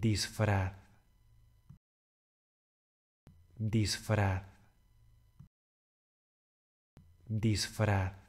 disfraz, disfraz, disfraz.